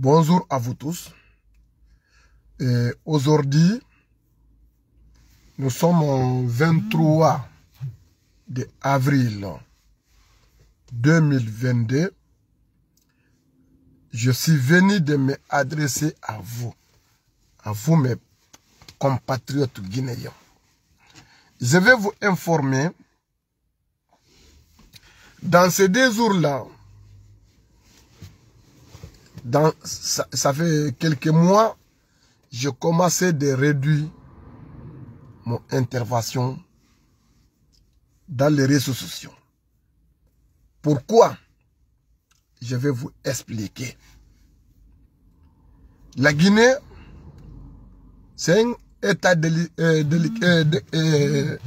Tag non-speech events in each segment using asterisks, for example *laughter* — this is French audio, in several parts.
Bonjour à vous tous. Aujourd'hui, nous sommes au 23 de avril 2022. Je suis venu de me adresser à vous, à vous mes compatriotes guinéens. Je vais vous informer, dans ces deux jours-là, dans, ça, fait quelques mois, je commençais de réduire mon intervention dans les réseaux sociaux. Pourquoi Je vais vous expliquer. La Guinée, c'est un État, euh, euh, euh,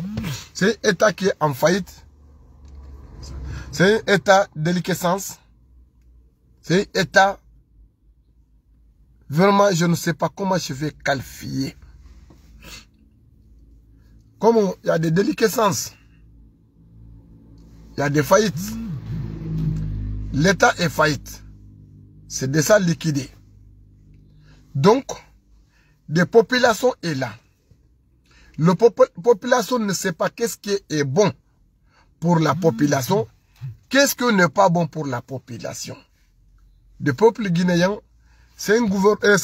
un état qui est en faillite. C'est un État déliquescence. C'est un État Vraiment, je ne sais pas comment je vais qualifier. Comment? il y a des déliquescences, il y a des faillites. L'État est faillite. C'est de ça liquidé. Donc, des populations est là. La population ne sait pas qu'est-ce qui est bon pour la population, qu'est-ce qui n'est pas bon pour la population. Le peuple guinéen c'est une, euh,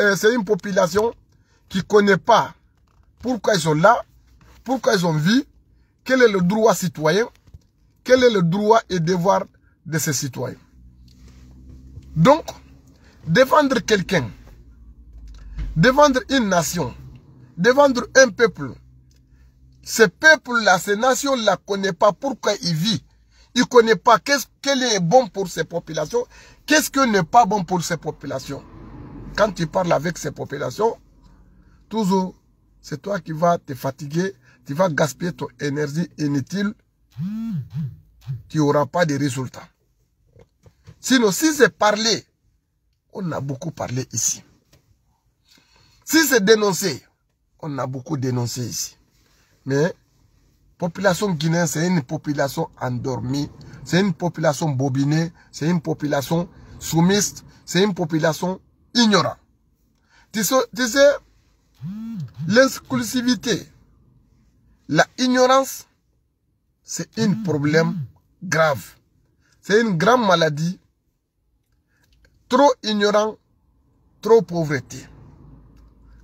euh, une, population qui ne connaît pas pourquoi ils sont là, pourquoi ils ont vie, quel est le droit citoyen, quel est le droit et devoir de ces citoyens. Donc, défendre quelqu'un, défendre une nation, défendre un peuple, ce peuple-là, ces nations-là ne connaissent pas pourquoi ils vivent, il ne connaît pas qu'est-ce qu'elle est bon pour ses populations, qu'est-ce qui n'est pas bon pour ses populations. Quand tu parles avec ces populations, toujours, c'est toi qui vas te fatiguer, tu vas gaspiller ton énergie inutile, tu n'auras pas de résultats. Sinon, si c'est parler, on a beaucoup parlé ici. Si c'est dénoncer, on a beaucoup dénoncé ici. Mais Population guinéenne, c'est une population endormie, c'est une population bobinée, c'est une population soumiste, c'est une population ignorante. Tu sais, l'exclusivité, la ignorance, c'est un problème grave. C'est une grande maladie. Trop ignorant, trop pauvreté.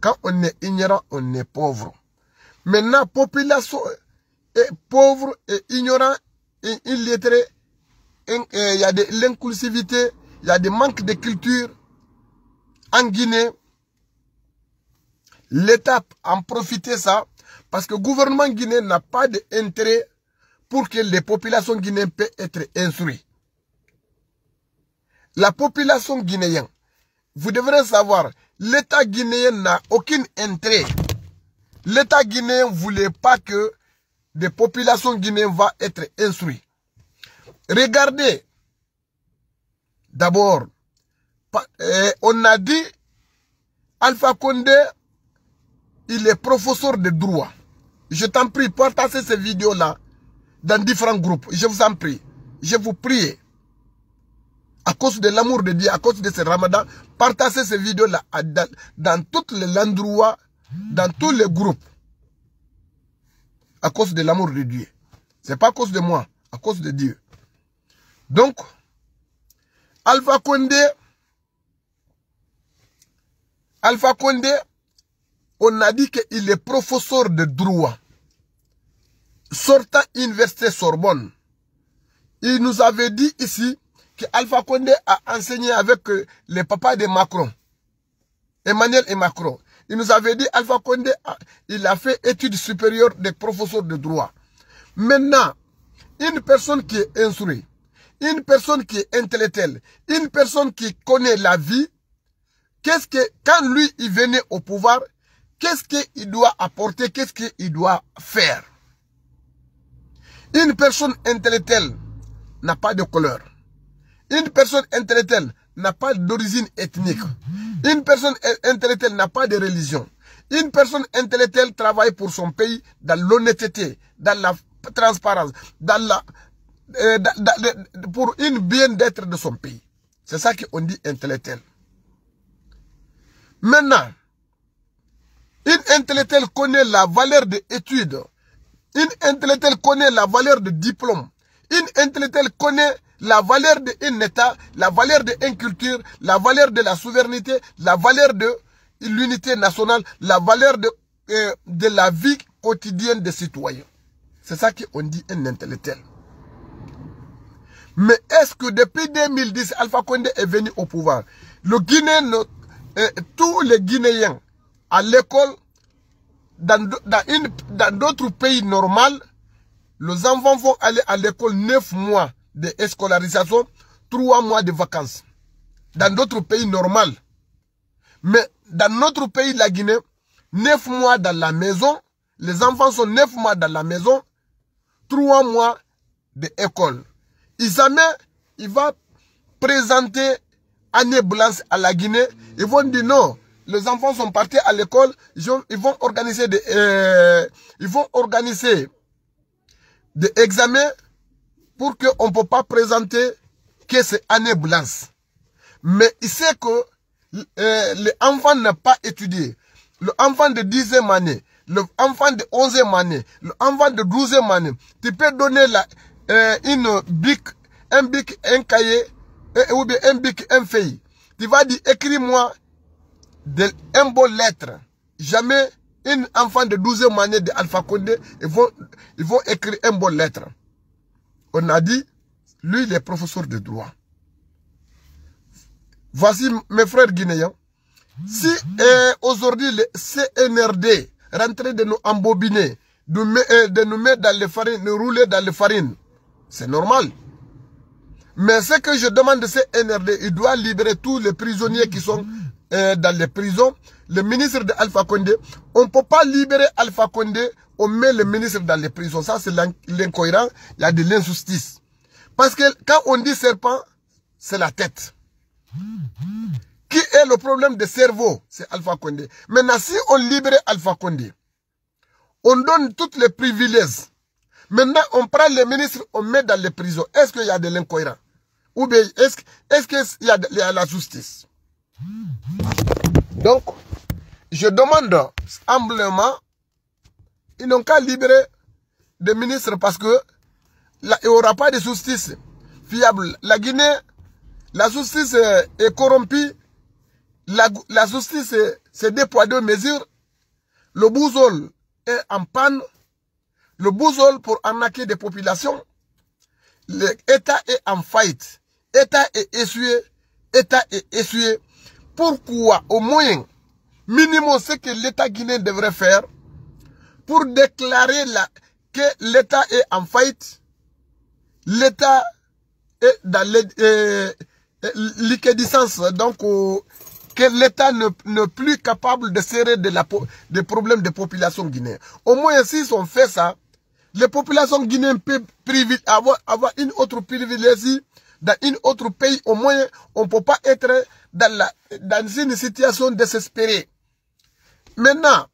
Quand on est ignorant, on est pauvre. Maintenant, population, et pauvre et ignorant et illettré Il y a de l'inclusivité, il y a des manques de culture. En Guinée, l'État en profiter ça parce que le gouvernement guinéen n'a pas d'intérêt pour que les populations guinéennes puissent être instruites. La population guinéenne, vous devrez savoir, l'État guinéen n'a aucun intérêt. L'État guinéen ne voulait pas que des populations guinéennes va être instruite. Regardez, d'abord, eh, on a dit, Alpha Condé, il est professeur de droit. Je t'en prie, partagez ces vidéos-là dans différents groupes. Je vous en prie. Je vous prie. À cause de l'amour de Dieu, à cause de ce ramadan, partagez ces vidéos-là dans, dans tous les endroits, dans tous les groupes à cause de l'amour de Dieu. C'est pas à cause de moi, à cause de Dieu. Donc, Alpha Condé, Alpha Condé, on a dit qu'il est professeur de droit. Sortant Université Sorbonne, il nous avait dit ici que Alpha Condé a enseigné avec les papas de Macron, Emmanuel et Macron. Il nous avait dit, Alpha Condé, ah, il a fait études supérieures de professeurs de droit. Maintenant, une personne qui est instruite, une personne qui est intellectuelle, une personne qui connaît la vie, qu'est-ce que, quand lui, il venait au pouvoir, qu'est-ce qu'il doit apporter, qu'est-ce qu'il doit faire Une personne intellectuelle n'a pas de couleur. Une personne intellectuelle n'a pas d'origine ethnique. Une personne intellectuelle n'a pas de religion. Une personne intellectuelle travaille pour son pays dans l'honnêteté, dans la transparence, dans la, euh, pour une bien-être de son pays. C'est ça qu'on dit intellectuel. Maintenant, une intellectuelle connaît la valeur de Une intellectuelle connaît la valeur de diplôme. Une intellectuelle connaît la valeur d'un État, la valeur d'une culture, la valeur de la souveraineté, la valeur de l'unité nationale, la valeur de, euh, de la vie quotidienne des citoyens. C'est ça qu'on dit un intellectuel. Mais est-ce que depuis 2010, Alpha Condé est venu au pouvoir Le Guinéen, euh, tous les Guinéens à l'école, dans d'autres dans pays normaux, les enfants vont aller à l'école neuf mois de scolarisation, trois mois de vacances. Dans d'autres pays normal. Mais dans notre pays, la Guinée, neuf mois dans la maison, les enfants sont neuf mois dans la maison, trois mois d'école. Isamé, il va présenter année blanche à la Guinée. Ils vont dire non, les enfants sont partis à l'école, ils vont organiser des, euh, ils vont organiser des examens pour qu'on ne peut pas présenter que c'est année blanche. Mais il sait que euh, l'enfant n'a pas étudié. L'enfant de 10e année, l'enfant de 11e année, l'enfant de 12e année. Tu peux donner la, euh, une bic, un bic, un cahier, euh, ou bien un bic, un feuille. Tu vas dire, écris-moi un beau lettre. Jamais une enfant de 12e année de Alpha Condé, ils vont, ils vont écrire un beau lettre on a dit, lui, il est professeur de droit. Voici mes frères guinéens. Si aujourd'hui le CNRD rentrait de nous embobiner, euh, de nous, mettre dans les farines, de rouler dans les farines, c'est normal. Mais ce que je demande de CNRD, il doit libérer tous les prisonniers qui sont euh, dans les prisons. Le ministre de Alpha Condé, on ne peut pas libérer Alpha Condé on met le ministre dans les prisons. Ça, c'est l'incohérent. Il y a de l'injustice. Parce que quand on dit serpent, c'est la tête. Qui est le problème de cerveau C'est Alpha Condé. Maintenant, si on libère Alpha Condé, on donne tous les privilèges. Maintenant, on prend les ministres, on met dans les prisons. Est-ce qu'il y a de l'incohérent Ou bien, est-ce est qu'il y, y, a la justice Donc, je demande humblement ils n'ont qu'à libérer des ministres parce que il n'y aura pas de justice fiable. La Guinée, la justice est corrompue. La, justice, c'est déploie poids, deux mesures. Le boussole est en panne. Le boussole pour arnaquer des populations. L'État est en fight. L'État est essuyé. L'État est essuyé. Pourquoi, au moins, minimum, ce que l'État guinéen devrait faire, pour déclarer que l'État est en faillite, l'État est dans l'équidistance, euh, euh, donc euh, que l'État n'est plus capable de serrer de des problèmes des populations guinéennes. Au moins, si on fait ça, les populations guinéennes peuvent avoir, avoir une autre privilégie dans un autre pays. Au moins, on ne peut pas être dans, dans une situation désespérée. Maintenant,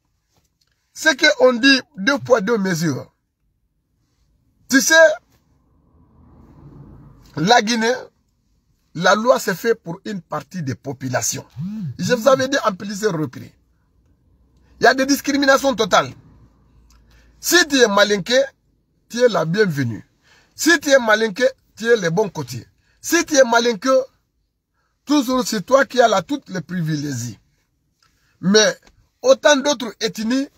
ce qu'on dit deux poids, deux mesures. Tu sais, la Guinée, la loi s'est faite pour une partie des populations. Je vous avais dit en plusieurs reprises. Il y a des discriminations totales. Si tu es malinqué, tu es la bienvenue. Si tu es malinqué, tu es le bon côté. Si tu es malinqué, toujours c'est toi qui as la toutes les privilégiés. Mais autant d'autres ethnies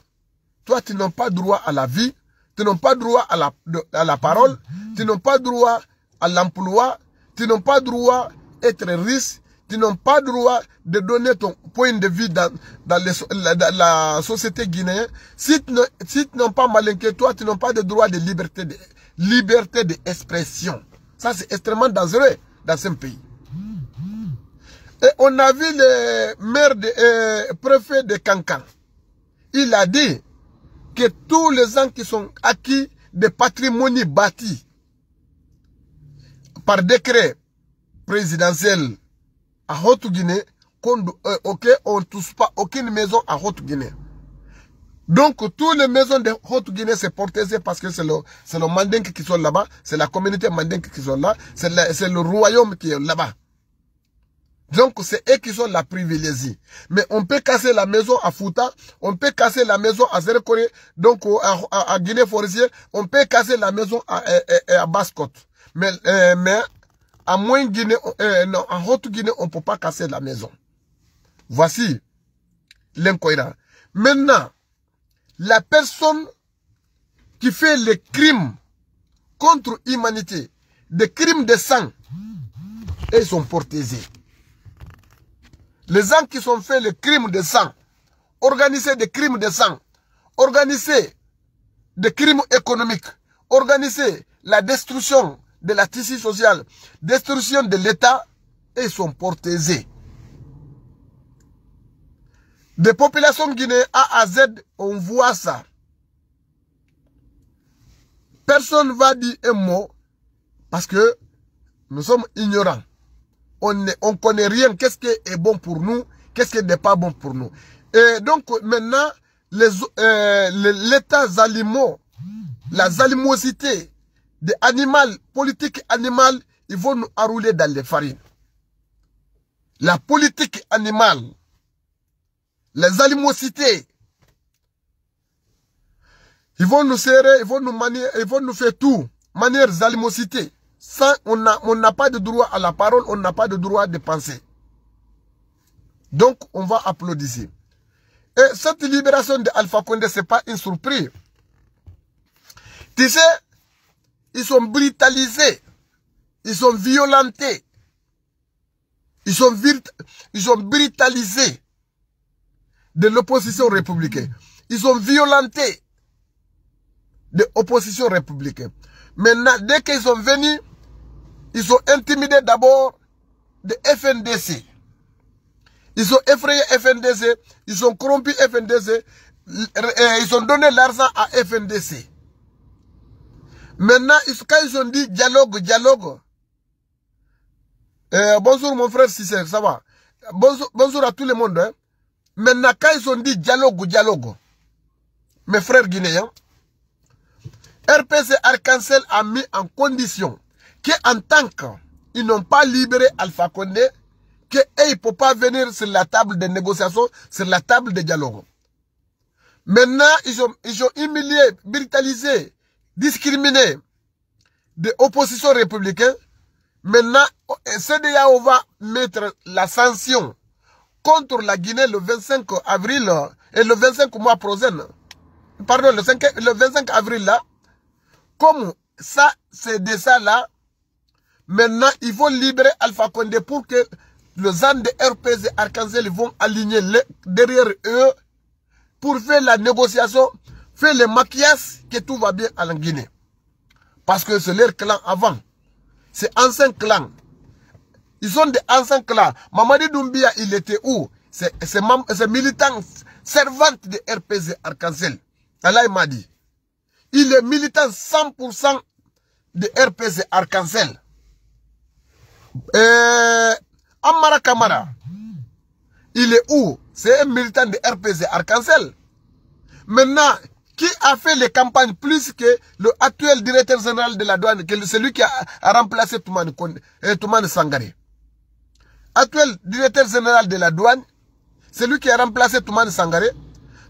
toi, tu n'as pas droit à la vie, tu n'as pas droit à la, parole, tu n'as pas droit à l'emploi, tu n'as pas droit à être riche, tu n'as pas droit de donner ton point de vie dans, la, société guinéenne. Si tu n'as pas malinqué, toi, tu n'as pas de droit de liberté de, liberté d'expression. Ça, c'est extrêmement dangereux dans ce pays. Et on a vu le maire, de, euh, préfet de Cancan. Il a dit, que tous les gens qui sont acquis des patrimonies bâtis par décret présidentiel à Haute-Guinée, euh, ok, on ne touche pas aucune maison à Haute-Guinée. Donc, toutes les maisons de Haute-Guinée, c'est portées parce que c'est le, le qui sont là-bas, c'est la communauté Mandingue qui sont là, c'est le royaume qui est là-bas. Donc, c'est eux qui sont la privilégie. Mais on peut casser la maison à Fouta, on peut casser la maison à Zerkoré, donc à, Guinée forestière, on peut casser la maison à, à, Mais, euh, mais à moins Guinée, euh, non, en Haute-Guinée, on ne peut pas casser la maison. Voici l'incohérent. Maintenant, la personne qui fait les crimes contre l'humanité, des crimes de sang, est sont protégés. Les gens qui sont faits, les crimes de sang, organiser des crimes de sang, organiser des crimes économiques, organiser la destruction de la tissu sociale, destruction de l'État, et sont portés. Des populations guinéennes A à Z, on voit ça. Personne ne va dire un mot parce que nous sommes ignorants on ne connaît rien. Qu'est-ce qui est bon pour nous Qu'est-ce qui n'est pas bon pour nous Et donc, maintenant, l'État euh, les la zalimosité des animaux, politique animale, ils vont nous enrouler dans les farines. La politique animale, les animosités, ils vont nous serrer, ils vont nous manier, ils vont nous faire tout, manière zalimosité on n'a pas de droit à la parole, on n'a pas de droit de penser. Donc, on va applaudir. Et cette libération d'Alpha Condé, ce n'est pas une surprise. Tu sais, ils sont brutalisés, ils sont violentés, ils sont, ils sont brutalisés de l'opposition républicaine. Ils sont violentés de l'opposition républicaine. Maintenant, dès qu'ils sont venus, ils ont intimidé d'abord de FNDC. Ils ont effrayé FNDC, ils ont corrompu FNDC, ils ont donné l'argent à FNDC. Maintenant, quand ils ont dit dialogue, dialogue, euh, bonjour mon frère Cicère, ça va bonjour, à tout le monde. Hein. Maintenant, quand ils ont dit dialogue, dialogue, mes frères guinéens, RPC Arcancel a mis en condition en tant qu'ils n'ont pas libéré Alpha Condé, qu'ils ne peuvent pas venir sur la table de négociation, sur la table de dialogue. Maintenant, ils ont, humilié, brutalisé, discriminé des oppositions républicaines. Maintenant, oh, CDA, on va mettre la sanction contre la Guinée le 25 avril euh, et le 25 mois prochain. Pardon, le, le 25 avril là. Comme ça, c'est de ça là, Maintenant, il faut libérer Alpha Condé pour que les ZAN de RPZ et vont aligner derrière eux pour faire la négociation, faire les maquillage que tout va bien en Guinée. Parce que c'est leur clan avant. C'est ancien clan. Ils sont des anciens clans. Mamadi Doumbia, il était où C'est militant, servante de RPZ arc Allah m'a dit. Il est militant 100% de RPZ arc euh, Amara Kamara, il est où C'est un militant de RPZ, Arcancel. Maintenant, qui a fait les campagnes plus que le actuel directeur général de la douane, celui qui a, remplacé Toumane, euh, Toumane Sangaré Actuel directeur général de la douane, celui qui a remplacé Toumane Sangaré,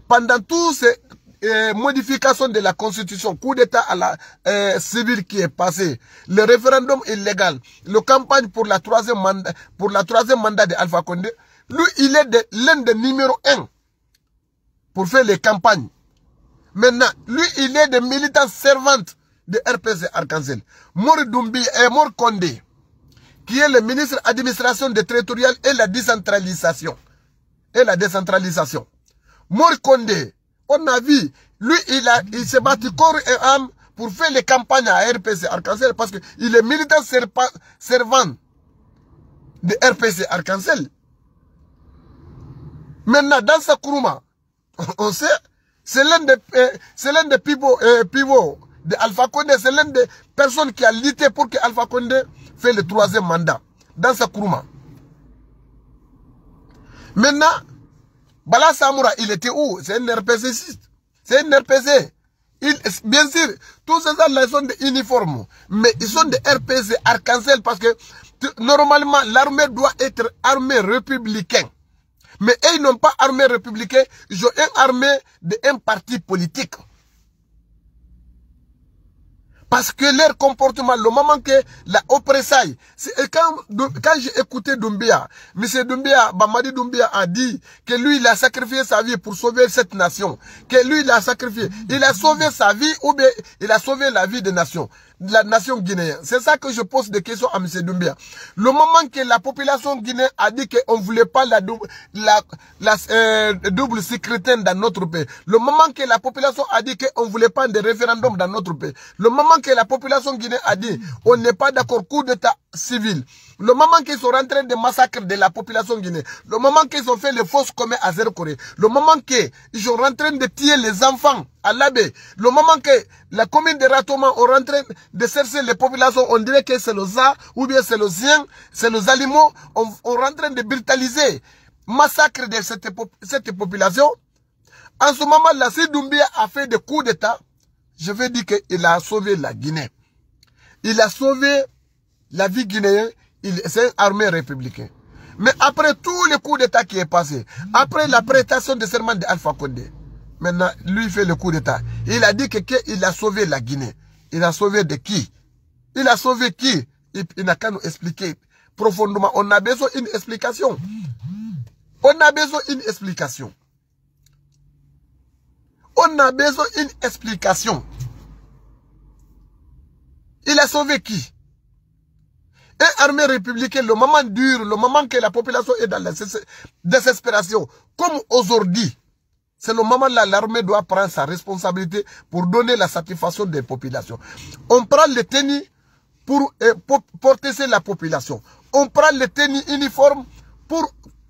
pendant tout ces, euh, modification de la constitution, coup d'État à la euh, civil qui est passé, le référendum illégal, le campagne pour la troisième mandat, pour la troisième mandat de Alpha Condé, lui, il est l'un des numéros un pour faire les campagnes. Maintenant, lui, il est des militants servantes de RPC arc en et Mor Condé, qui est le ministre administration des territoriales et la décentralisation. Et la décentralisation. Mor Condé, a lui, il, a, il s'est battu corps et âme pour faire les campagnes à RPC, Arcancel parce que parce qu'il est militant servant de RPC, Arcancel. Maintenant, dans sa Kuruma, on sait, c'est l'un des, euh, l'un des pivots, euh, pivots de Alpha Condé, c'est l'un des personnes qui a lutté pour que Alpha Condé fait le troisième mandat dans sa Kuruma. Maintenant, Bala Samoura, il était où C'est un RPC. C'est un RPC. bien sûr, tous ces gens-là, ils sont des uniformes. Mais ils sont des RPC arc parce que normalement, l'armée doit être armée républicaine. Mais ils n'ont pas armée républicaine. Ils ont une armée d'un parti politique. Parce que leur comportement, le moment que la oppressaille, quand, quand j'ai écouté Doumbia, M. Doumbia, Bamadi Doumbia a dit que lui, il a sacrifié sa vie pour sauver cette nation. Que lui, il a sacrifié. Il a sauvé sa vie ou bien il a sauvé la vie des nations de la nation guinéenne. C'est ça que je pose des questions à M. Doumbia. Le moment que la population guinéenne a dit qu'on ne voulait pas la, double, la, la euh, double secrétaire dans notre pays, le moment que la population a dit qu'on ne voulait pas de référendum dans notre pays, le moment que la population guinéenne a dit on n'est pas d'accord coup d'état civil, le moment qu'ils sont en train de massacrer de la population guinéenne, le moment qu'ils ont fait les fausses commets à Zéro Corée, le moment qu'ils sont en train de tuer les enfants à l'abbé. Le moment que la commune de Ratoma est en train de chercher les populations, on dirait que c'est le ZA, ou bien c'est le Zien, c'est nos animaux, on, est en train de brutaliser, massacre de cette, population. En ce moment, la Doumbia a fait des coups d'État. Je veux dire qu'il a sauvé la Guinée. Il a sauvé la vie guinéenne. C'est un armée républicaine. Mais après tous les coups d'État qui est passé, après la prestation de serment d'Alpha Condé, Maintenant, lui fait le coup d'État. Il a dit que qu'il a sauvé la Guinée. Il a sauvé de qui Il a sauvé qui Il, n'a qu'à nous expliquer profondément. On a besoin d'une explication. On a besoin d'une explication. On a besoin d'une explication. Il a sauvé qui Et armée républicaine, le moment dur, le moment que la population est dans la désespération, comme aujourd'hui, c'est le moment-là, l'armée doit prendre sa responsabilité pour donner la satisfaction des populations. On prend les tennis euh, pour, porter la population. On prend les tennis uniformes pour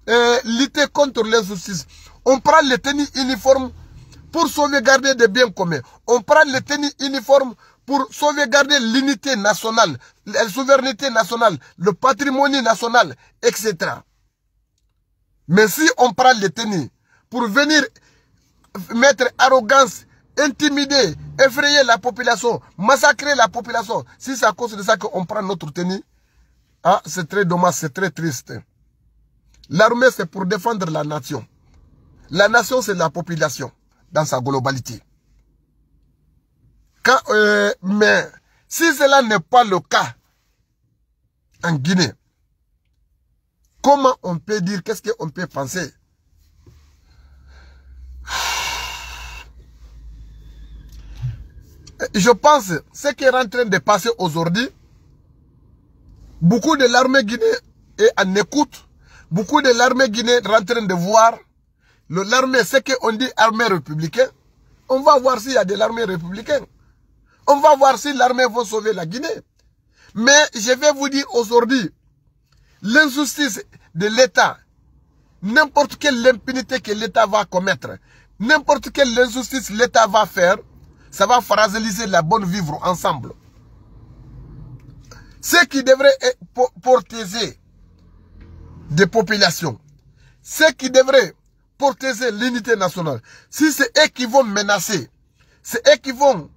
euh, lutter contre l'injustice. On prend les tennis uniformes pour sauvegarder des biens communs. On prend les tennis uniformes pour sauvegarder l'unité nationale, la souveraineté nationale, le patrimoine national, etc. Mais si on prend les tenues pour venir mettre arrogance, intimider, effrayer la population, massacrer la population, si c'est à cause de ça qu'on prend notre tenue, ah, c'est très dommage, c'est très triste. L'armée, c'est pour défendre la nation. La nation, c'est la population, dans sa globalité. Euh, mais si cela n'est pas le cas en Guinée, comment on peut dire, qu'est-ce qu'on peut penser je pense, ce qui est en train de passer aujourd'hui, beaucoup de l'armée guinée est en écoute. Beaucoup de l'armée guinéenne est en train de voir l'armée, ce qu'on dit armée républicaine. On va voir s'il y a de l'armée républicaine. On va voir si l'armée va sauver la Guinée. Mais je vais vous dire aujourd'hui, l'injustice de l'État, n'importe quelle impunité que l'État va commettre, n'importe quelle injustice l'État va faire, ça va fragiliser la bonne vivre ensemble. Ce qui devrait protéger des populations, ce qui devrait protéger l'unité nationale, si c'est eux qui vont menacer, c'est eux qui vont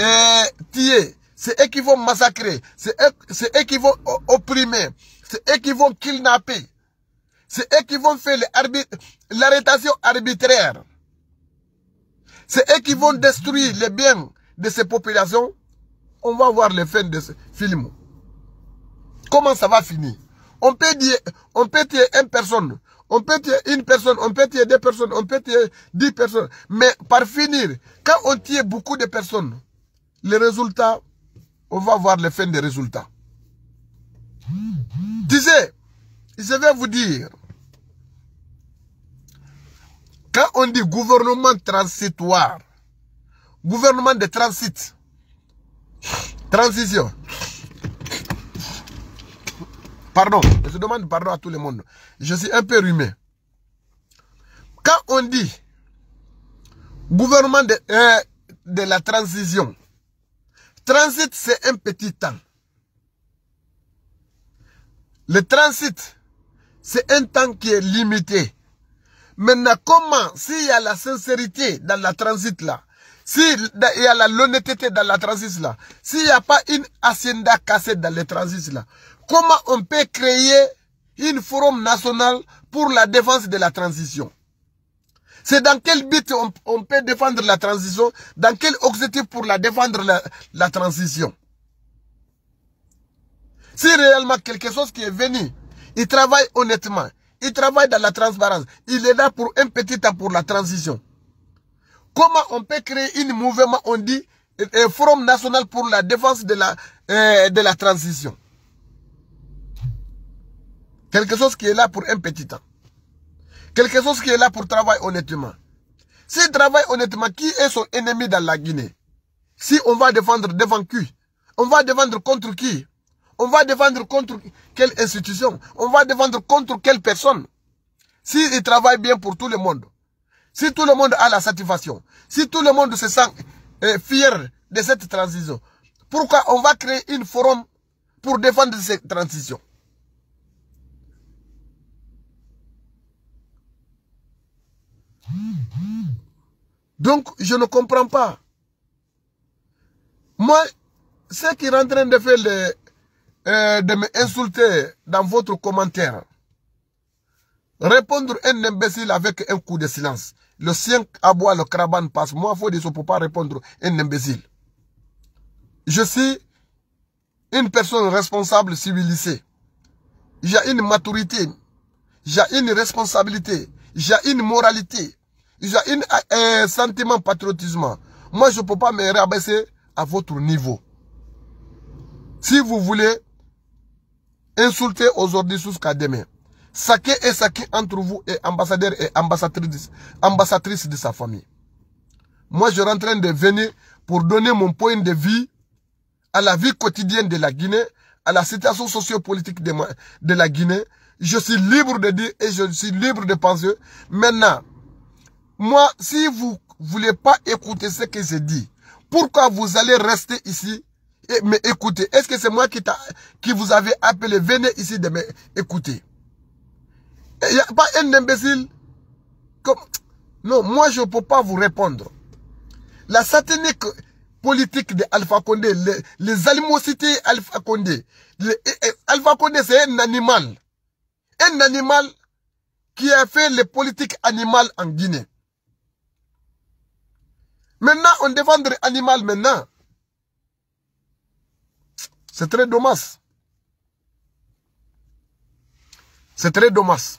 euh, tuer, c'est eux qui vont massacrer, c'est eux, qui vont opprimer, c'est eux qui vont kidnapper, c'est eux qui vont faire l'arrêtation arbitraire. C'est eux qui vont détruire les biens de ces populations. On va voir les fins de ce film. Comment ça va finir On peut dire, on peut une personne, on peut tuer une personne, on peut tuer deux personnes, on peut tuer dix personnes. Mais par finir, quand on tue beaucoup de personnes, les résultats, on va voir les fins des résultats. Disait, je vais vous dire, quand on dit gouvernement transitoire, gouvernement de transit, transition, pardon, je demande pardon à tout le monde. Je suis un peu rhumé. Quand on dit gouvernement de, euh, de la transition, transit c'est un petit temps. Le transit, c'est un temps qui est limité. Maintenant, comment, s'il y a la sincérité dans la transit là, s'il y a l'honnêteté dans la transit là, s'il n'y a pas une hacienda cassée dans les transit là, comment on peut créer une forum national pour la défense de la transition C'est dans quel but on, peut défendre la transition Dans quel objectif pour la défendre la transition Si réellement quelque chose qui est venu, il travaille honnêtement, il travaille dans la transparence. Il est là pour un petit temps pour la transition. Comment on peut créer un mouvement, on dit, un forum national pour la défense de la, euh, de la transition Quelque chose qui est là pour un petit temps. Quelque chose qui est là pour travailler honnêtement. S'il travaille honnêtement, qui est son ennemi dans la Guinée Si on va défendre devant qui On va défendre contre qui on va défendre contre quelle institution On va défendre contre quelle personne S'il il travaille bien pour tout le monde, si tout le monde a la satisfaction, si tout le monde se sent euh, fier de cette transition, pourquoi on va créer une forum pour défendre cette transition Donc, je ne comprends pas. Moi, ce qui est en train de faire le, euh, de me insulter dans votre commentaire. Répondre un imbécile avec un coup de silence. Le sien aboie, le craban passe. Moi, faut ne peux pas répondre un imbécile. Je suis une personne responsable civilisée. J'ai une maturité. J'ai une responsabilité. J'ai une moralité. J'ai un euh, sentiment patriotisme. Moi, je ne peux pas me rabaisser à votre niveau. Si vous voulez Insultez aujourd'hui jusqu'à demain. Saké et qui entre vous est ambassadeur et ambassadrice, ambassadrice de sa famille. Moi, je suis en train de venir pour donner mon point de vue à la vie quotidienne de la Guinée, à la situation sociopolitique de, de la Guinée. Je suis libre de dire et je suis libre de penser. Maintenant, moi, si vous voulez pas écouter ce que j'ai dit, pourquoi vous allez rester ici eh, mais écoutez, est-ce que c'est moi qui, qui vous avez appelé Venez ici de m'écouter Il eh, n'y a pas un imbécile comme... Non, moi je ne peux pas vous répondre. La satanique politique de Alpha Condé, les, animosités Alpha Condé. Eh, Alpha Condé, c'est un animal. Un animal qui a fait les politiques animales en Guinée. Maintenant, on défend l'animal maintenant. C'est très dommage. C'est très dommage.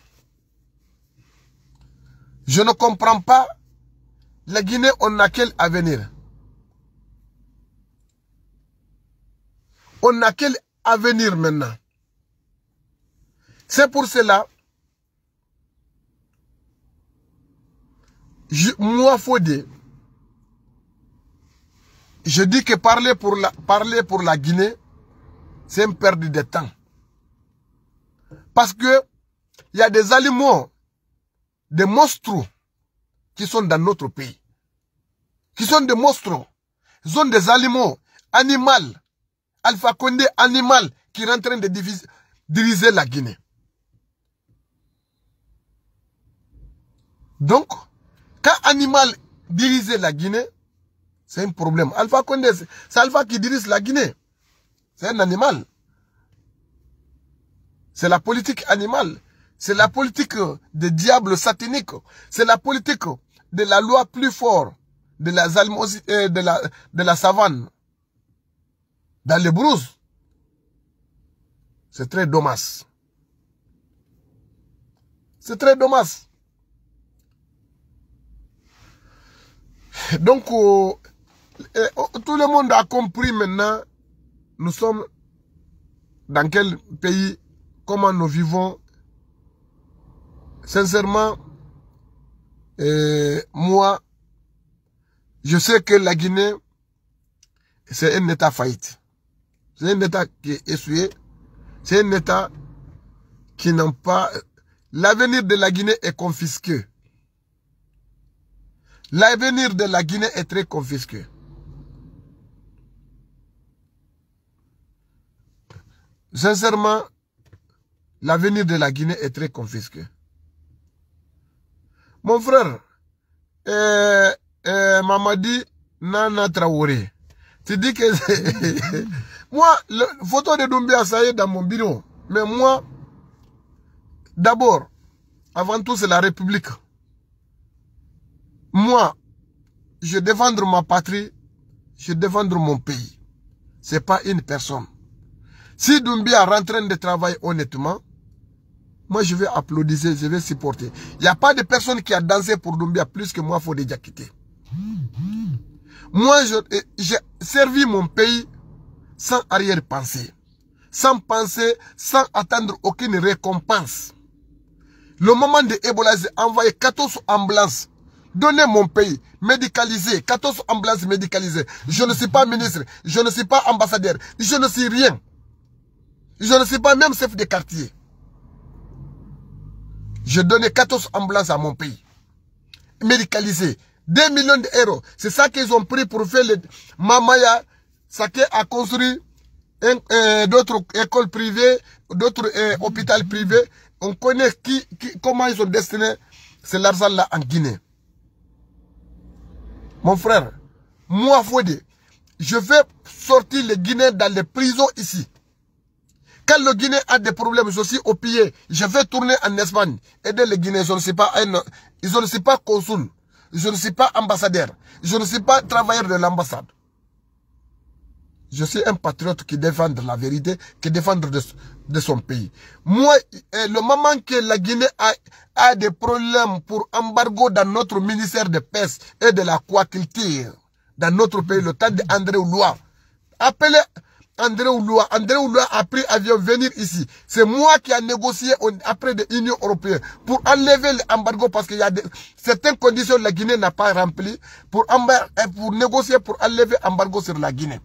Je ne comprends pas la Guinée, on a quel avenir On a quel avenir maintenant C'est pour cela, je, moi dire je dis que parler pour la, parler pour la Guinée, c'est une perte de temps. Parce que il y a des animaux, des monstres qui sont dans notre pays. Qui sont des monstres. Ils sont des animaux animaux. Alpha Condé, animal, qui est en train de diviser, la Guinée. Donc, quand animal dirige la Guinée, c'est un problème. Alpha Condé, c'est Alpha qui dirige la Guinée. C'est un animal. C'est la politique animale. C'est la politique des diables sataniques. C'est la politique de la loi plus forte, de la, euh, de de la savane, dans les brouses. C'est très dommage. C'est très dommage. Donc, euh, euh, tout le monde a compris maintenant nous sommes dans quel pays, comment nous vivons. Sincèrement, euh, moi, je sais que la Guinée, c'est un État faillite. C'est un État qui est essuyé. C'est un État qui n'a pas... L'avenir de la Guinée est confisqué. L'avenir de la Guinée est très confisqué. Sincèrement, l'avenir de la Guinée est très confisqué. Mon frère, euh, euh, Mamadi Nana Traoré, tu dis que... *laughs* moi, le photo de Doumbia, ça y est dans mon bureau. Mais moi, d'abord, avant tout, c'est la République. Moi, je défendre ma patrie, je défendre mon pays. C'est pas une personne. Si Doumbia est en train de travailler honnêtement, moi je vais applaudir, je vais supporter. Il n'y a pas de personne qui a dansé pour Doumbia plus que moi, il faut déjà quitter. Moi, j'ai servi mon pays sans arrière-pensée, sans penser, sans attendre aucune récompense. Le moment de Ebola, j'ai envoyé 14 ambulances donné mon pays, médicalisé, 14 ambulances médicalisées. Je ne suis pas ministre, je ne suis pas ambassadeur, je ne suis rien. Je ne suis pas même chef de quartier. J'ai donné 14 ambulances à mon pays. Médicalisées. 2 millions d'euros. C'est ça qu'ils ont pris pour faire le... Mamaya qui a construit euh, d'autres écoles privées, d'autres euh, hôpitaux privés. On connaît qui, comment ils ont destiné cet argent là en Guinée. Mon frère, moi Fouadé, je vais sortir les Guinéens dans les prisons ici. Quand le Guinée a des problèmes je suis au pied, je vais tourner en Espagne, aider les Guinée, Je ne suis pas, ne pas consul, je ne suis pas ambassadeur, je ne suis pas travailleur de l'ambassade. Je suis un patriote qui défend la vérité, qui défend de, son pays. Moi, eh, le moment que la Guinée a, des problèmes pour embargo dans notre ministère de paix et de l'aquaculture, dans notre pays, le temps d'André Oulois, appelez André Oulua, André a pris avion venir ici. C'est moi qui a négocié après l'Union européenne pour enlever l'embargo parce qu'il y a certaines conditions la Guinée n'a pas remplies pour, eh, pour négocier pour enlever l'embargo sur la Guinée.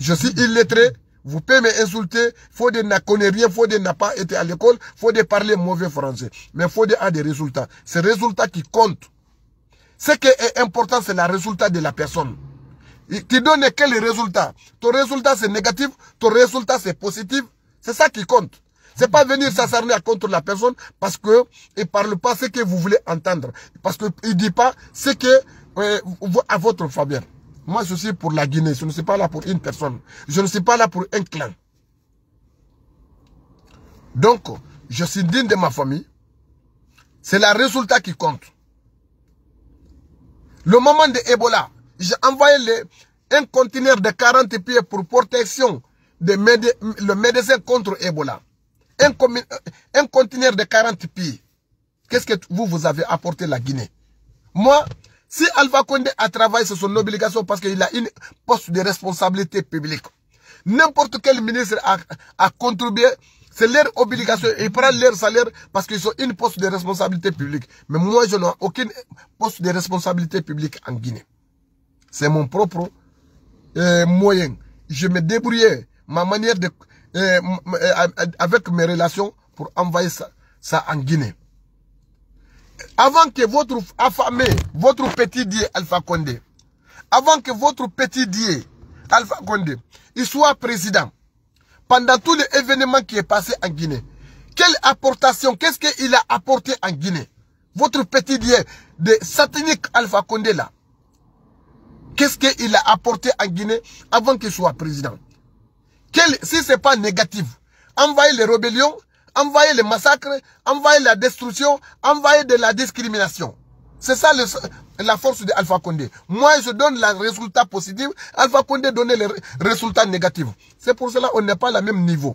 Je suis illettré. Vous pouvez m'insulter. de n'a connaît rien. faut de n'a pas été à l'école. faut de parler mauvais français. Mais de a des résultats. C'est résultats qui compte Ce qui est important, c'est le résultat de la personne. Tu donne quel résultat. Ton résultat, c'est négatif, ton résultat, c'est positif. C'est ça qui compte. C'est pas venir s'acharner contre la personne parce que ne parle pas ce que vous voulez entendre. Parce qu'il dit pas ce que euh, à votre Fabien. Moi, je suis pour la Guinée. Je ne suis pas là pour une personne. Je ne suis pas là pour un clan. Donc, je suis digne de ma famille. C'est le résultat qui compte. Le moment de Ebola, j'ai envoyé un conteneur de 40 pieds pour protection de le médecin contre Ebola. Un, un conteneur de 40 pieds. Qu'est-ce que vous, vous avez apporté la Guinée Moi, si Alpha Condé a travaillé, c'est son obligation parce qu'il a une poste de responsabilité publique. N'importe quel ministre a, contribué, c'est leur obligation. Il prend leur salaire parce qu'ils ont une poste de responsabilité publique. Mais moi, je n'ai aucune poste de responsabilité publique en Guinée. C'est mon propre euh, moyen. Je me débrouillais, ma manière de... Euh, euh, avec mes relations pour envoyer ça, en Guinée. Avant que votre affamé, votre petit dieu Alpha Condé, avant que votre petit dieu Alpha Condé, il soit président, pendant tous les événements qui est passé en Guinée, quelle apportation, qu'est-ce qu'il a apporté en Guinée Votre petit dieu de satanique Alpha Condé là, Qu'est-ce qu'il a apporté en Guinée avant qu'il soit président Si ce n'est pas négatif, envoyer les rébellions, envoyer les massacres, envoyer la destruction, envoyer de la discrimination. C'est ça la force de Alpha Condé. Moi, je donne le résultat positif. Alpha Condé donne le résultat négatif. C'est pour cela qu'on n'est pas au même niveau.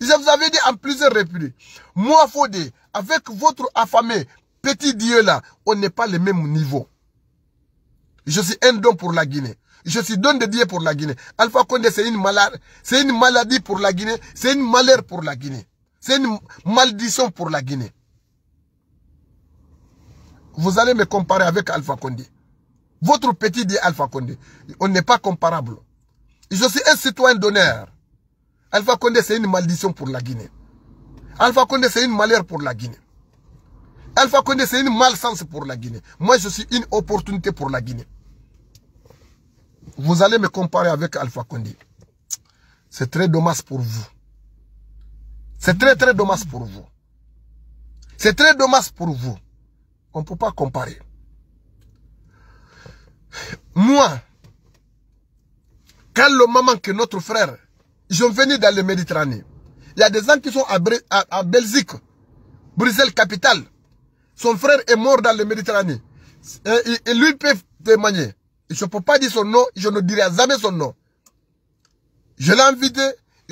Je vous avais dit en plusieurs reprises. Moi, Fodé, avec votre affamé petit Dieu là, on n'est pas le même niveau. Je suis un don pour la Guinée. Je suis don de Dieu pour la Guinée. Alpha Condé, c'est une, une maladie pour la Guinée. C'est une malheur pour la Guinée. C'est une malédiction pour la Guinée. Vous allez me comparer avec Alpha Condé. Votre petit dit Alpha Condé. On n'est pas comparable. Je suis un citoyen d'honneur. Alpha Condé, c'est une malédiction pour la Guinée. Alpha Condé, c'est une malheur pour la Guinée. Alpha Condé, c'est une malchance pour la Guinée. Moi, je suis une opportunité pour la Guinée. Vous allez me comparer avec Alpha Condé. C'est très dommage pour vous. C'est très, très dommage pour vous. C'est très dommage pour vous. On ne peut pas comparer. Moi, quand le moment que notre frère, ils venais dans le Méditerranée, il y a des gens qui sont à, à, Belgique, Bruxelles capitale. Son frère est mort dans le Méditerranée. Et, et lui peut témoigner. Je ne peux pas dire son nom, je ne dirai jamais son nom. Je l'ai invité,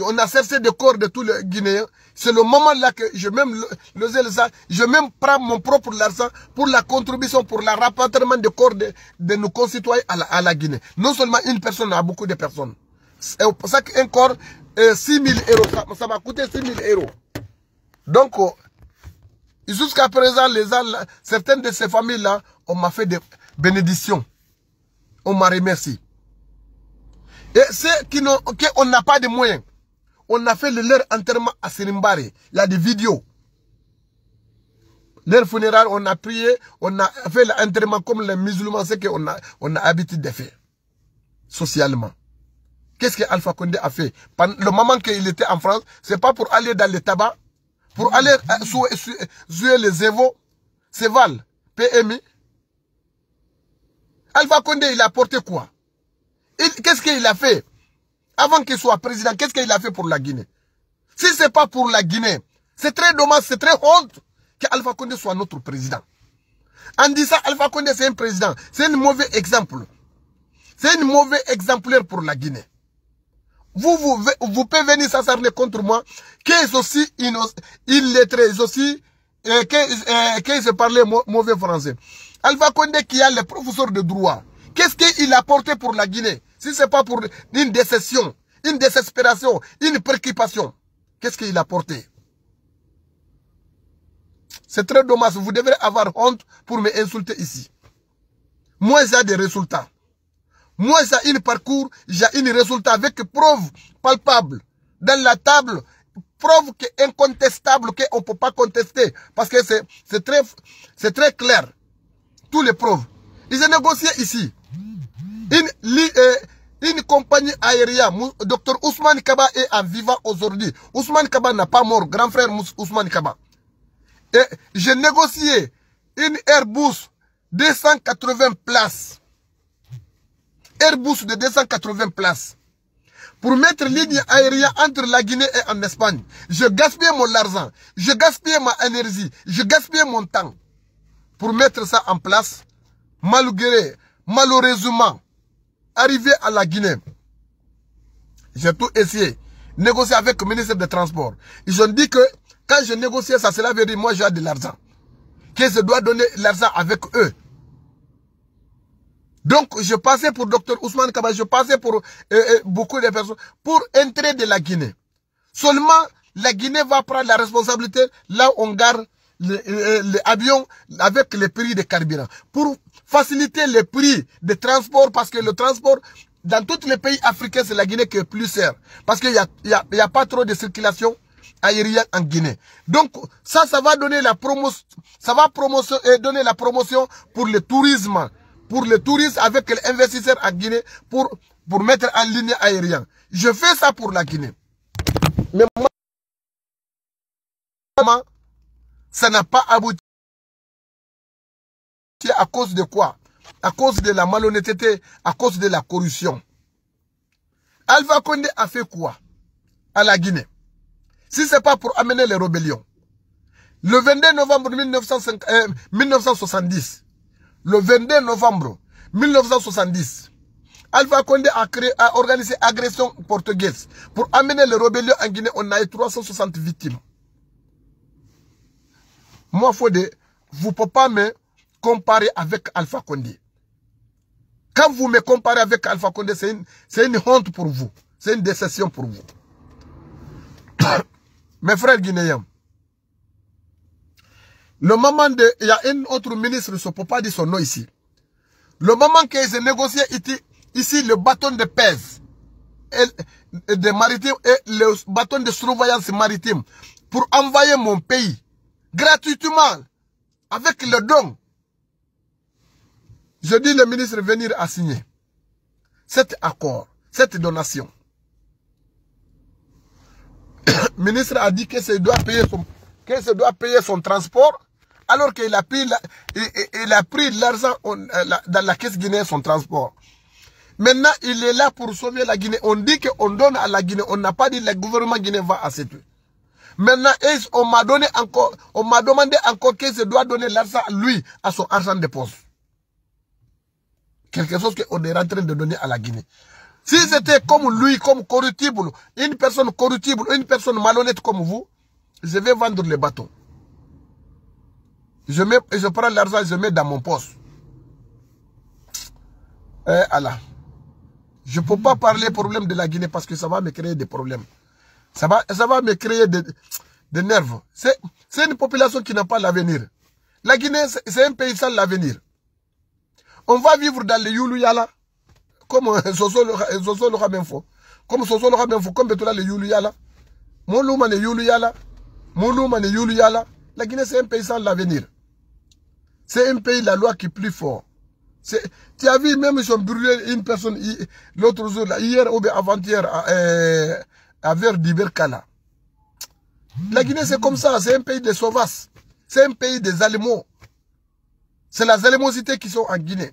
on a cessé des corps de tous les Guinéens. C'est le moment là que je même je même prends mon propre l'argent pour la contribution, pour le rapatriement de corps de, nos concitoyens à la, Guinée. Non seulement une personne, mais beaucoup de personnes. C'est pour euh, ça qu'un corps, 6 000 euros, ça m'a coûté 6 000 euros. Donc, oh, jusqu'à présent, les certaines de ces familles-là, on m'a fait des bénédictions on m'a remercié. Et ceux qui n'ont, on n'a pas de moyens, on a fait leur enterrement à Serimbare. Il y a des vidéos. Leur funéraire, on a prié, on a fait l'enterrement comme les musulmans, c'est qu'on a, on a habitude de faire. Socialement. Qu'est-ce que Alpha Condé a fait Le moment qu'il était en France, c'est pas pour aller dans le tabac, pour aller euh, jouer les évos. c'est Val, PMI, Alpha Condé, il a porté quoi Qu'est-ce qu'il a fait Avant qu'il soit président, qu'est-ce qu'il a fait pour la Guinée Si ce n'est pas pour la Guinée, c'est très dommage, c'est très honte qu'Alpha Condé soit notre président. En disant Alpha Condé, c'est un président, c'est un mauvais exemple. C'est un mauvais exemplaire pour la Guinée. Vous, vous, pouvez venir s'acharner contre moi, quest est aussi ils aussi, et se parlait mauvais français. Alva Condé qui a le professeur de droit, qu'est-ce qu'il a porté pour la Guinée Si ce n'est pas pour une décession, une désespération, une préoccupation, qu'est-ce qu'il a porté? C'est très dommage, vous devrez avoir honte pour me insulter ici. Moi, j'ai des résultats. Moi, j'ai un parcours, j'ai un résultat avec preuve palpable dans la table preuve qui incontestable, qu'on ne peut pas contester. Parce que c'est très, très clair toutes les preuves. Ils ont négocié ici. Une, euh, compagnie aérienne, docteur Ousmane Kaba est en vivant aujourd'hui. Ousmane Kaba n'a pas mort, grand frère Ousmane Kaba. Et j'ai négocié une Airbus de 280 places. Airbus de 280 places. Pour mettre ligne aérienne entre la Guinée et en Espagne. Je gaspille mon argent. Je gaspille ma énergie. Je gaspille mon temps pour mettre ça en place, malgré, malheureusement, arrivé à la Guinée, j'ai tout essayé, négocier avec le ministre des Transports. Ils ont dit que quand je négociais ça, cela veut dire moi j'ai de l'argent. Que je dois donner l'argent avec eux. Donc, je passais pour docteur Ousmane Kaba, je passais pour euh, euh, beaucoup de personnes, pour entrer de la Guinée. Seulement, la Guinée va prendre la responsabilité là où on garde euh, euh, avions avec les prix des carburants, pour faciliter les prix de transport, parce que le transport, dans tous les pays africains, c'est la Guinée qui est plus chère, parce qu'il n'y a, y y a pas trop de circulation aérienne en Guinée. Donc ça, ça va donner la promotion, ça va promotion euh, donner la promotion pour le tourisme, pour le tourisme avec les investisseurs en Guinée pour pour mettre en ligne aérien Je fais ça pour la Guinée. Mais moi, ça n'a pas abouti à cause de quoi À cause de la malhonnêteté, à cause de la corruption. Alpha Condé a fait quoi à la Guinée Si ce n'est pas pour amener les rébellions. Le 22 novembre 1970, euh, le 22 novembre 1970, Alpha Condé a, organisé agression portugaise. Pour amener les rébellions en Guinée, on a eu 360 victimes. Moi, de vous ne pouvez pas me comparer avec Alpha Condé. Quand vous me comparez avec Alpha Condé, c'est une, honte pour vous. C'est une déception pour vous. *coughs* Mes frères guinéens, le moment de... Il y a un autre ministre, je ne peux pas dire son nom ici. Le moment qu'il se négocié ici, le bâton de pèse et, maritime et le bâton de surveillance maritime pour envoyer mon pays gratuitement, avec le don. Je dis le ministre venir à signer cet accord, cette donation. le *coughs* ministre a dit qu'il doit payer son, se doit payer son transport, alors qu'il a pris l'argent euh, dans la caisse guinéenne son transport. Maintenant, il est là pour sauver la Guinée. On dit qu'on donne à la Guinée. On n'a pas dit que le gouvernement guinéen va à Maintenant, on m'a donné encore, on m'a demandé encore que je dois donner l'argent à lui à son argent de poste. Quelque chose qu'on est en train de donner à la Guinée. Si c'était comme lui, comme corruptible, une personne corruptible, une personne malhonnête comme vous, je vais vendre les bâtons. Je, mets, je prends l'argent, je mets dans mon poste. Eh je ne peux pas parler problème de la Guinée parce que ça va me créer des problèmes. Ça va, ça va me créer des, nerfs. C'est une population qui n'a pas l'avenir. La Guinée, c'est un pays sans l'avenir. On va vivre dans le Yuluyala, comme euh, Soso *laughs* euh, le Rabenfo, comme Soso le Rabenfo, comme Betoula le Yuluyala. Moulouma mon Yuluyala, Moulouma les Yuluyala. La Guinée, c'est un pays sans l'avenir. C'est un pays, la loi qui est plus fort. tu as vu, même ils ont brûlé une personne l'autre jour, hier ou avant-hier, euh, avec Diberkala. La Guinée, c'est comme ça. C'est un pays de sauvages. C'est un pays des animaux. C'est la animosités qui sont en Guinée.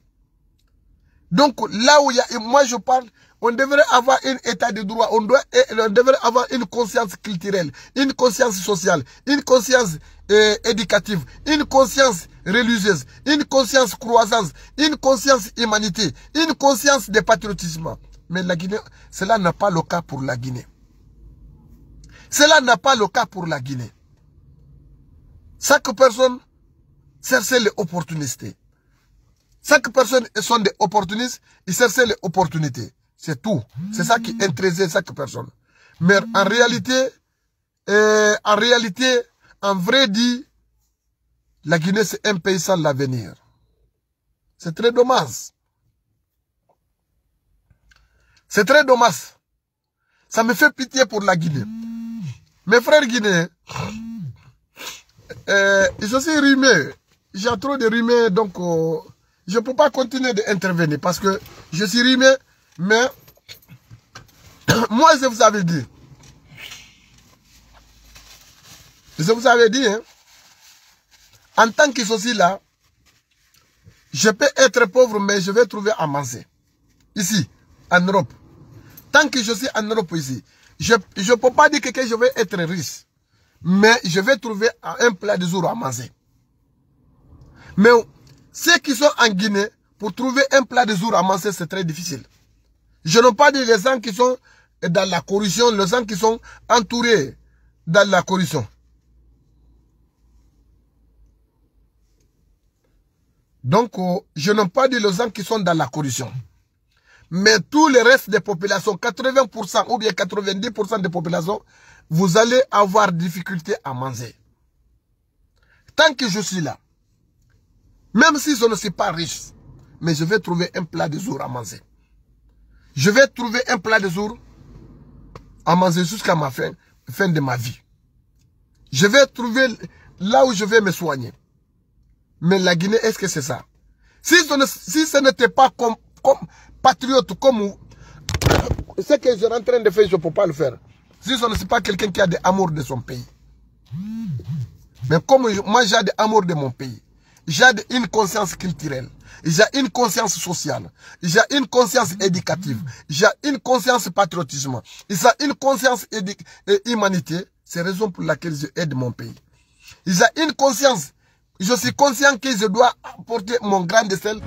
Donc, là où il y a, moi je parle, on devrait avoir un état de droit, on, doit, on devrait avoir une conscience culturelle, une conscience sociale, une conscience euh, éducative, une conscience religieuse, une conscience croissance, une conscience humanité, une conscience de patriotisme. Mais la Guinée, cela n'a pas le cas pour la Guinée. Cela n'a pas le cas pour la Guinée. Chaque personne cherche les opportunités. Chaque personne sont des opportunistes, ils cherchent les opportunités. C'est tout. C'est ça qui intéresse chaque personne. Mais en réalité, euh, en réalité, en vrai dit, la Guinée, c'est un pays sans l'avenir. C'est très dommage. C'est très dommage. Ça me fait pitié pour la Guinée. Mes frères guinéens, je suis sont J'ai trop de rimé, donc euh, je ne peux pas continuer d'intervenir parce que je suis rimé, mais *coughs* moi, je vous avais dit. Je vous avais dit, hein, en tant que ceci là, je peux être pauvre, mais je vais trouver à manger. Ici, en Europe. Tant que je suis en Europe ici, je ne peux pas dire que, je vais être riche. Mais je vais trouver un plat de jour à manger. Mais ceux qui sont en Guinée, pour trouver un plat de jour à manger, c'est très difficile. Je n'ai pas dit les gens qui sont dans la corruption, les gens qui sont entourés dans la corruption. Donc, euh, je n'ai pas dit les gens qui sont dans la corruption. Mais tout le reste des populations, 80% ou bien 90% des populations, vous allez avoir difficulté à manger. Tant que je suis là, même si je ne suis pas riche, mais je vais trouver un plat de jour à manger. Je vais trouver un plat de jour à manger jusqu'à ma fin, fin de ma vie. Je vais trouver là où je vais me soigner. Mais la Guinée, est-ce que c'est ça Si, si ce n'était pas comme, comme, patriote comme ce que je suis en train de faire, je ne peux pas le faire. Si je ne suis pas quelqu'un qui a de l'amour de son pays. Mais comme moi j'ai de l'amour de mon pays, j'ai une conscience culturelle, j'ai une conscience sociale, j'ai une conscience éducative, j'ai une conscience patriotisme, j'ai une conscience et euh, humanité, c'est la raison pour laquelle je aide mon pays. J'ai une conscience, je suis conscient que je dois porter mon grand de sel.